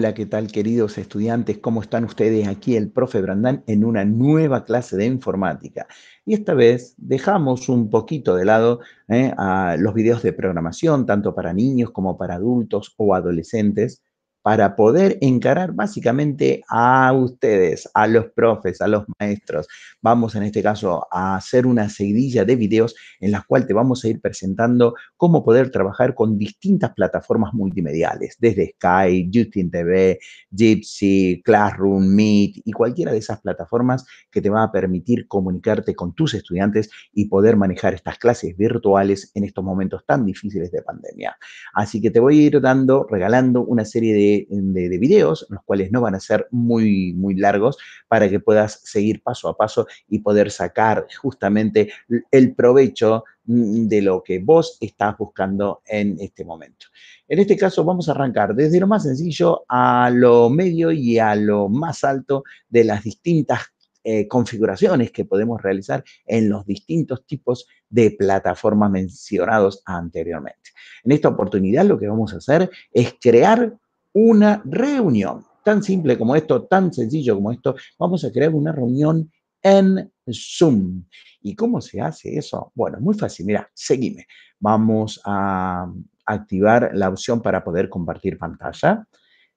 Hola, ¿qué tal queridos estudiantes? ¿Cómo están ustedes? Aquí el profe Brandán en una nueva clase de informática. Y esta vez dejamos un poquito de lado eh, a los videos de programación, tanto para niños como para adultos o adolescentes, para poder encarar básicamente a ustedes, a los profes, a los maestros. Vamos en este caso a hacer una seguidilla de videos en las cuales te vamos a ir presentando cómo poder trabajar con distintas plataformas multimediales, desde Skype, YouTube TV, Gypsy, Classroom, Meet y cualquiera de esas plataformas que te va a permitir comunicarte con tus estudiantes y poder manejar estas clases virtuales en estos momentos tan difíciles de pandemia. Así que te voy a ir dando, regalando una serie de de, videos, los cuales no van a ser muy, muy largos, para que puedas seguir paso a paso y poder sacar justamente el provecho mm, de lo que vos estás buscando en este momento. En este caso vamos a arrancar desde lo más sencillo a lo medio y a lo más alto de las distintas eh, configuraciones que podemos realizar en los distintos tipos de plataformas mencionados anteriormente. En esta oportunidad lo que vamos a hacer es crear una reunión. Tan simple como esto, tan sencillo como esto, vamos a crear una reunión en Zoom. ¿Y cómo se hace eso? Bueno, muy fácil. Mira, seguime. Vamos a activar la opción para poder compartir pantalla.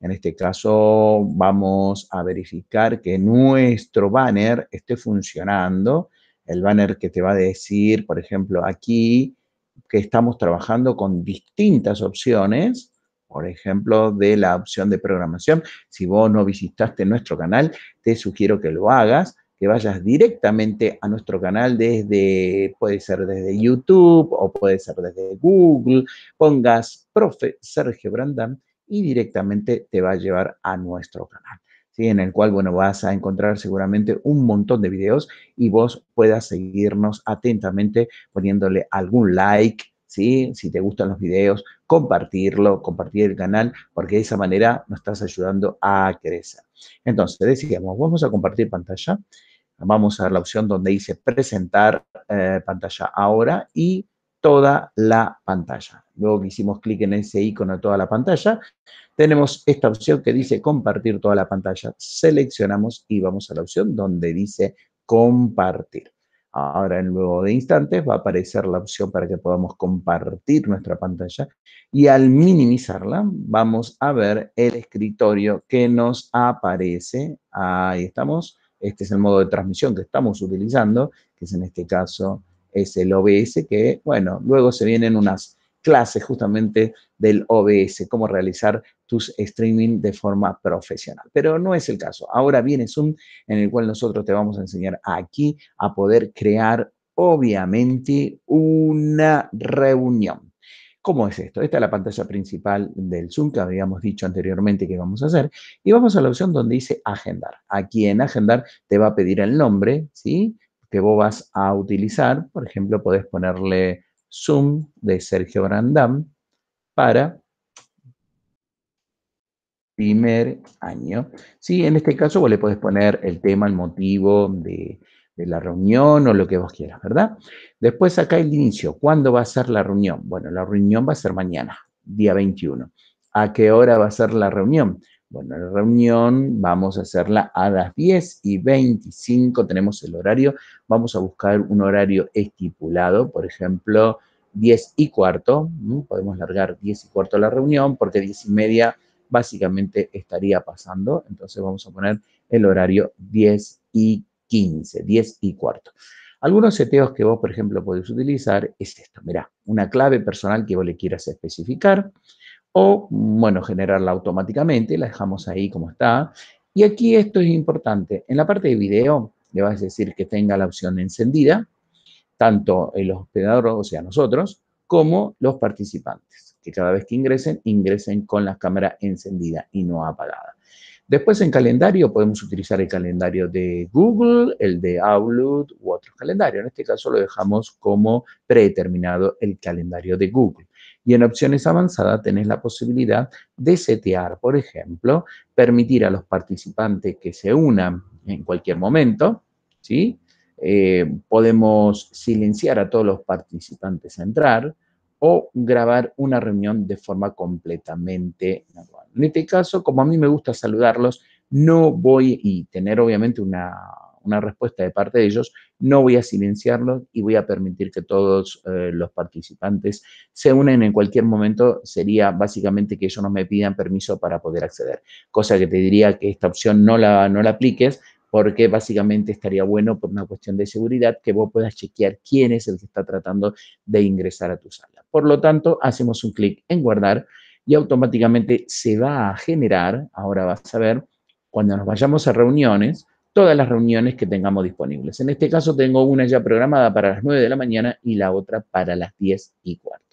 En este caso, vamos a verificar que nuestro banner esté funcionando. El banner que te va a decir, por ejemplo, aquí, que estamos trabajando con distintas opciones por ejemplo, de la opción de programación. Si vos no visitaste nuestro canal, te sugiero que lo hagas, que vayas directamente a nuestro canal desde, puede ser desde YouTube o puede ser desde Google, pongas profe Sergio Brandán y directamente te va a llevar a nuestro canal. ¿Sí? en el cual, bueno, vas a encontrar seguramente un montón de videos y vos puedas seguirnos atentamente poniéndole algún like, si te gustan los videos, compartirlo, compartir el canal, porque de esa manera nos estás ayudando a crecer. Entonces, decíamos, vamos a compartir pantalla. Vamos a la opción donde dice presentar eh, pantalla ahora y toda la pantalla. Luego que hicimos clic en ese icono de toda la pantalla, tenemos esta opción que dice compartir toda la pantalla. Seleccionamos y vamos a la opción donde dice compartir. Ahora, en luego de instantes, va a aparecer la opción para que podamos compartir nuestra pantalla y al minimizarla, vamos a ver el escritorio que nos aparece. Ahí estamos. Este es el modo de transmisión que estamos utilizando, que es en este caso es el OBS, que, bueno, luego se vienen unas Clase justamente del OBS, cómo realizar tus streaming de forma profesional. Pero no es el caso. Ahora viene Zoom, en el cual nosotros te vamos a enseñar aquí a poder crear, obviamente, una reunión. ¿Cómo es esto? Esta es la pantalla principal del Zoom que habíamos dicho anteriormente que vamos a hacer. Y vamos a la opción donde dice agendar. Aquí en agendar te va a pedir el nombre, ¿sí? Que vos vas a utilizar. Por ejemplo, podés ponerle Zoom de Sergio Brandam para primer año. Sí, en este caso vos le podés poner el tema, el motivo de, de, la reunión o lo que vos quieras, ¿verdad? Después acá el inicio. ¿Cuándo va a ser la reunión? Bueno, la reunión va a ser mañana, día 21. ¿A qué hora va a ser la reunión? Bueno, la reunión vamos a hacerla a las 10 y 25, tenemos el horario, vamos a buscar un horario estipulado, por ejemplo, 10 y cuarto, podemos largar 10 y cuarto la reunión porque 10 y media básicamente estaría pasando, entonces vamos a poner el horario 10 y 15, 10 y cuarto. Algunos seteos que vos, por ejemplo, podés utilizar es esto, mirá, una clave personal que vos le quieras especificar, o, bueno, generarla automáticamente, la dejamos ahí como está. Y aquí esto es importante. En la parte de video, le vas a decir que tenga la opción encendida, tanto el hospedador, o sea, nosotros, como los participantes, que cada vez que ingresen, ingresen con la cámara encendida y no apagada. Después en calendario podemos utilizar el calendario de Google, el de Outlook u otros calendario. En este caso lo dejamos como predeterminado el calendario de Google. Y en opciones avanzadas tenés la posibilidad de setear, por ejemplo, permitir a los participantes que se unan en cualquier momento, ¿sí? Eh, podemos silenciar a todos los participantes a entrar o grabar una reunión de forma completamente normal. En este caso, como a mí me gusta saludarlos, no voy y tener obviamente una una respuesta de parte de ellos, no voy a silenciarlos y voy a permitir que todos eh, los participantes se unen en cualquier momento. Sería básicamente que ellos no me pidan permiso para poder acceder, cosa que te diría que esta opción no la, no la apliques porque básicamente estaría bueno por una cuestión de seguridad que vos puedas chequear quién es el que está tratando de ingresar a tu sala. Por lo tanto, hacemos un clic en guardar y automáticamente se va a generar, ahora vas a ver, cuando nos vayamos a reuniones, todas las reuniones que tengamos disponibles. En este caso tengo una ya programada para las 9 de la mañana y la otra para las 10 y cuarto.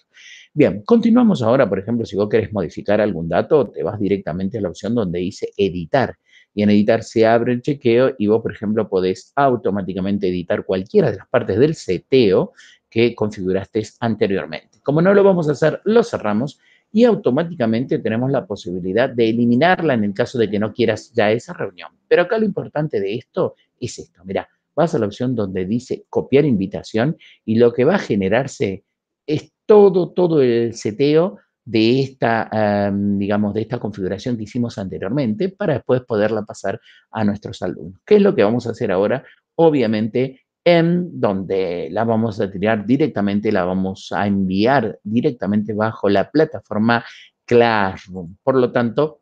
Bien, continuamos ahora, por ejemplo, si vos querés modificar algún dato, te vas directamente a la opción donde dice editar. Y en editar se abre el chequeo y vos, por ejemplo, podés automáticamente editar cualquiera de las partes del seteo que configuraste anteriormente. Como no lo vamos a hacer, lo cerramos y automáticamente tenemos la posibilidad de eliminarla en el caso de que no quieras ya esa reunión. Pero acá lo importante de esto es esto. Mira, vas a la opción donde dice copiar invitación y lo que va a generarse es todo, todo el seteo de esta, digamos, de esta configuración que hicimos anteriormente para después poderla pasar a nuestros alumnos. ¿Qué es lo que vamos a hacer ahora? Obviamente, en donde la vamos a tirar directamente, la vamos a enviar directamente bajo la plataforma Classroom. Por lo tanto,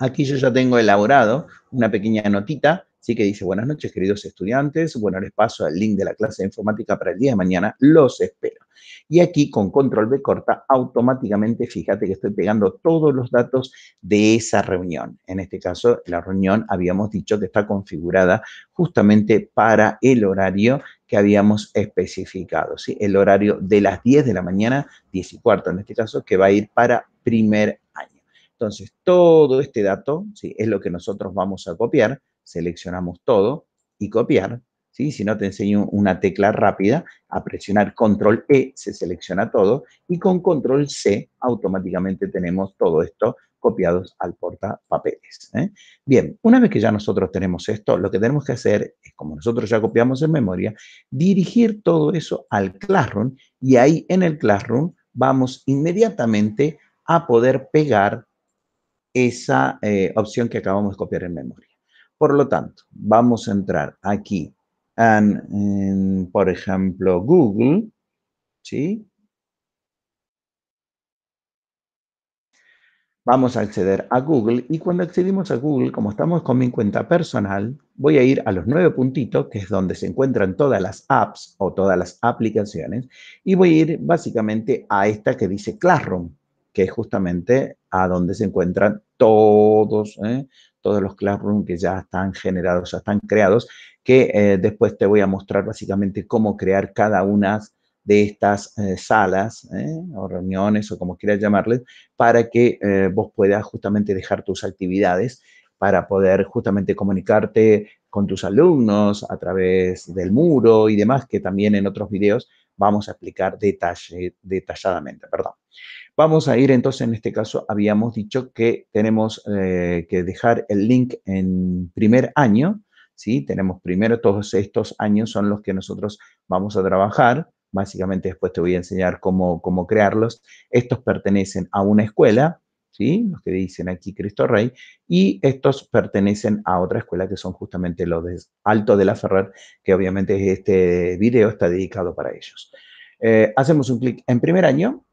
Aquí yo ya tengo elaborado una pequeña notita, ¿sí? que dice, buenas noches, queridos estudiantes, bueno, les paso el link de la clase de informática para el día de mañana, los espero. Y aquí con control de corta, automáticamente, fíjate que estoy pegando todos los datos de esa reunión. En este caso, la reunión habíamos dicho que está configurada justamente para el horario que habíamos especificado, ¿sí? El horario de las 10 de la mañana, 10 y cuarto en este caso, que va a ir para primer entonces, todo este dato es lo que nosotros vamos a copiar. Seleccionamos todo y copiar. ¿sí? Si no, te enseño una tecla rápida. A presionar control E se selecciona todo y con control C automáticamente tenemos todo esto copiados al portapapeles. ¿eh? Bien, una vez que ya nosotros tenemos esto, lo que tenemos que hacer es, como nosotros ya copiamos en memoria, dirigir todo eso al Classroom y ahí en el Classroom vamos inmediatamente a poder pegar esa eh, opción que acabamos de copiar en memoria. Por lo tanto, vamos a entrar aquí en, por ejemplo, Google, ¿sí? Vamos a acceder a Google y cuando accedimos a Google, como estamos con mi cuenta personal, voy a ir a los nueve puntitos, que es donde se encuentran todas las apps o todas las aplicaciones, y voy a ir básicamente a esta que dice Classroom que es justamente a donde se encuentran todos, ¿eh? todos los Classroom que ya están generados, ya están creados, que eh, después te voy a mostrar básicamente cómo crear cada una de estas eh, salas o reuniones o como quieras llamarles, para que vos puedas justamente dejar tus actividades para poder justamente comunicarte con tus alumnos a través del muro y demás, que también en otros videos vamos a explicar detalladamente. Perdón. Vamos a ir entonces, en este caso, habíamos dicho que tenemos eh, que dejar el link en primer año, ¿sí? Tenemos primero todos estos años son los que nosotros vamos a trabajar. Básicamente después te voy a enseñar cómo, crearlos. Estos pertenecen a una escuela, ¿sí? Los que dicen aquí Cristo Rey, y estos pertenecen a otra escuela que son justamente los de Alto de la Ferrer, que obviamente este video está dedicado para ellos. Eh, hacemos un clic en primer año,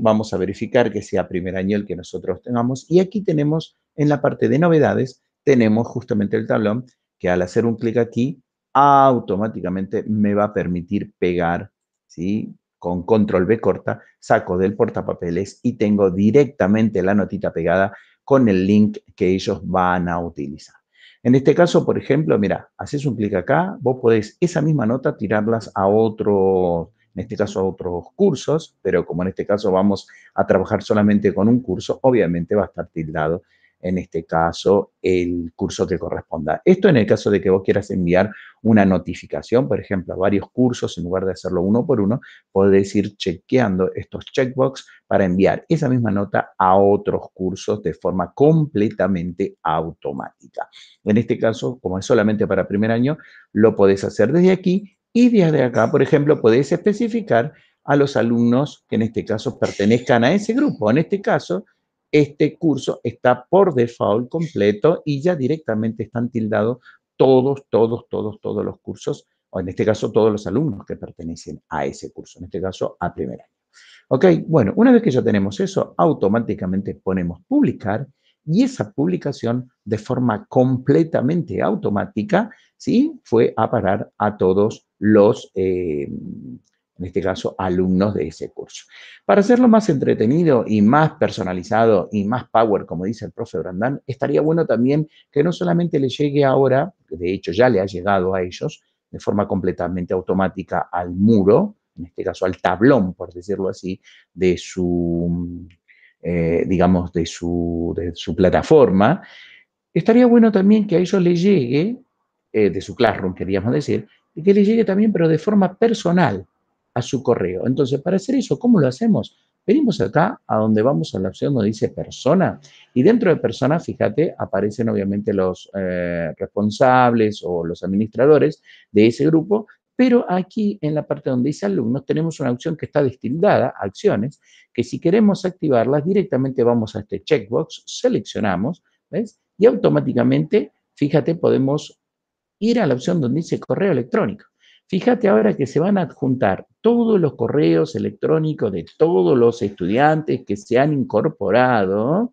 Vamos a verificar que sea primer año el que nosotros tengamos. Y aquí tenemos, en la parte de novedades, tenemos justamente el tablón que al hacer un clic aquí, automáticamente me va a permitir pegar, ¿sí? Con control B corta, saco del portapapeles y tengo directamente la notita pegada con el link que ellos van a utilizar. En este caso, por ejemplo, mira, haces un clic acá, vos podés esa misma nota tirarlas a otro, en este caso a otros cursos, pero como en este caso vamos a trabajar solamente con un curso, obviamente va a estar tildado en este caso el curso que corresponda. Esto en el caso de que vos quieras enviar una notificación, por ejemplo, a varios cursos, en lugar de hacerlo uno por uno, podés ir chequeando estos checkbox para enviar esa misma nota a otros cursos de forma completamente automática. En este caso, como es solamente para primer año, lo podés hacer desde aquí y desde acá, por ejemplo, podéis especificar a los alumnos que en este caso pertenezcan a ese grupo. En este caso, este curso está por default completo y ya directamente están tildados todos, todos, todos, todos los cursos, o en este caso todos los alumnos que pertenecen a ese curso, en este caso a primer año. Ok, bueno, una vez que ya tenemos eso, automáticamente ponemos publicar y esa publicación de forma completamente automática, ¿sí? Fue a parar a todos los, eh, en este caso, alumnos de ese curso. Para hacerlo más entretenido y más personalizado y más power, como dice el profe Brandán, estaría bueno también que no solamente le llegue ahora, de hecho ya le ha llegado a ellos, de forma completamente automática al muro, en este caso al tablón, por decirlo así, de su eh, digamos, de su, plataforma, estaría bueno también que a ellos les llegue, eh, de su classroom, queríamos decir, y que les llegue también, pero de forma personal, a su correo. Entonces, para hacer eso, ¿cómo lo hacemos? Venimos acá a donde vamos a la opción donde dice persona y dentro de persona, fíjate, aparecen obviamente los eh, responsables o los administradores de ese grupo pero aquí en la parte donde dice alumnos tenemos una opción que está destildada, acciones, que si queremos activarlas directamente vamos a este checkbox, seleccionamos, ¿ves? Y automáticamente, fíjate, podemos ir a la opción donde dice correo electrónico. Fíjate ahora que se van a adjuntar todos los correos electrónicos de todos los estudiantes que se han incorporado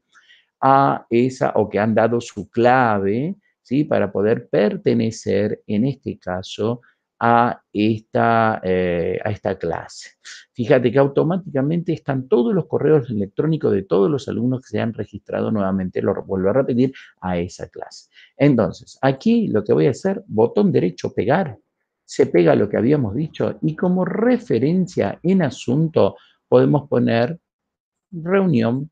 a esa o que han dado su clave, ¿sí? Para poder pertenecer, en este caso, a esta, eh, a esta clase. Fíjate que automáticamente están todos los correos electrónicos de todos los alumnos que se han registrado nuevamente, lo vuelvo a repetir, a esa clase. Entonces, aquí lo que voy a hacer, botón derecho, pegar, se pega lo que habíamos dicho y como referencia en asunto podemos poner reunión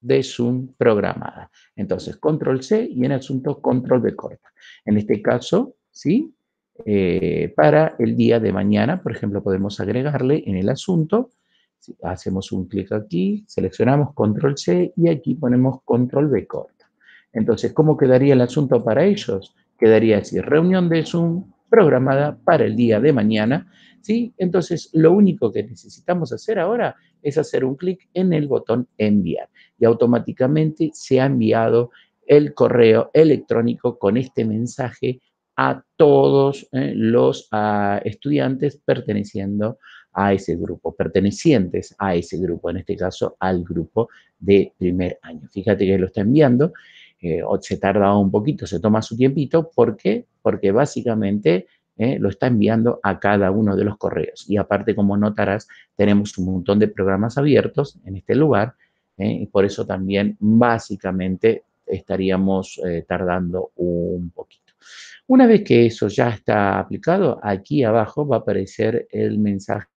de Zoom programada. Entonces, control C y en asunto control de corta. En este caso, ¿sí? Eh, para el día de mañana. Por ejemplo, podemos agregarle en el asunto, hacemos un clic aquí, seleccionamos control C y aquí ponemos control B corta. Entonces, ¿cómo quedaría el asunto para ellos? Quedaría así, reunión de Zoom programada para el día de mañana, ¿sí? Entonces, lo único que necesitamos hacer ahora es hacer un clic en el botón enviar y automáticamente se ha enviado el correo electrónico con este mensaje a todos eh, los ah, estudiantes perteneciendo a ese grupo, pertenecientes a ese grupo, en este caso al grupo de primer año. Fíjate que lo está enviando, eh, se tarda un poquito, se toma su tiempito, ¿por qué? Porque básicamente eh, lo está enviando a cada uno de los correos. Y aparte, como notarás, tenemos un montón de programas abiertos en este lugar, y por eso también básicamente estaríamos tardando un poquito. Una vez que eso ya está aplicado, aquí abajo va a aparecer el mensaje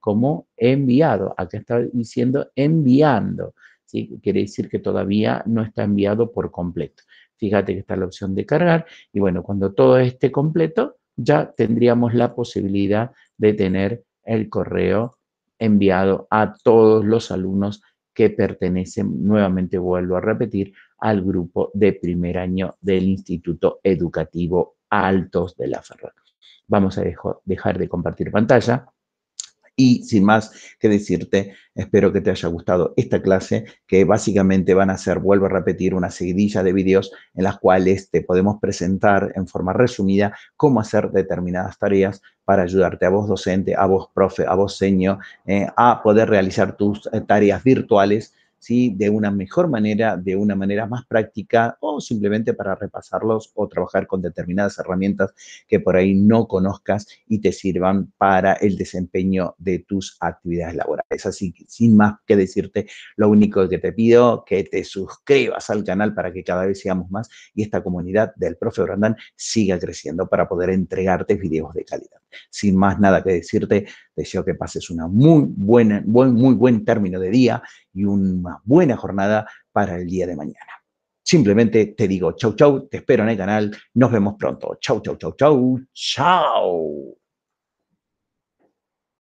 como enviado. Acá está diciendo enviando. ¿sí? Quiere decir que todavía no está enviado por completo. Fíjate que está la opción de cargar. Y bueno, cuando todo esté completo, ya tendríamos la posibilidad de tener el correo enviado a todos los alumnos que pertenecen, nuevamente vuelvo a repetir, al grupo de primer año del Instituto Educativo Altos de la Ferrer. Vamos a dejar de compartir pantalla. Y sin más que decirte, espero que te haya gustado esta clase, que básicamente van a ser, vuelvo a repetir, una seguidilla de vídeos en las cuales te podemos presentar en forma resumida cómo hacer determinadas tareas para ayudarte a vos docente, a vos profe, a vos seño, eh, a poder realizar tus eh, tareas virtuales ¿sí? de una mejor manera, de una manera más práctica o simplemente para repasarlos o trabajar con determinadas herramientas que por ahí no conozcas y te sirvan para el desempeño de tus actividades laborales. Así que sin más que decirte, lo único que te pido que te suscribas al canal para que cada vez seamos más y esta comunidad del profe Brandán siga creciendo para poder entregarte videos de calidad. Sin más nada que decirte, deseo que pases una muy buena, buen, muy buen término de día y una buena jornada para el día de mañana. Simplemente te digo chau chau, te espero en el canal, nos vemos pronto. Chau chau chau chau, chau.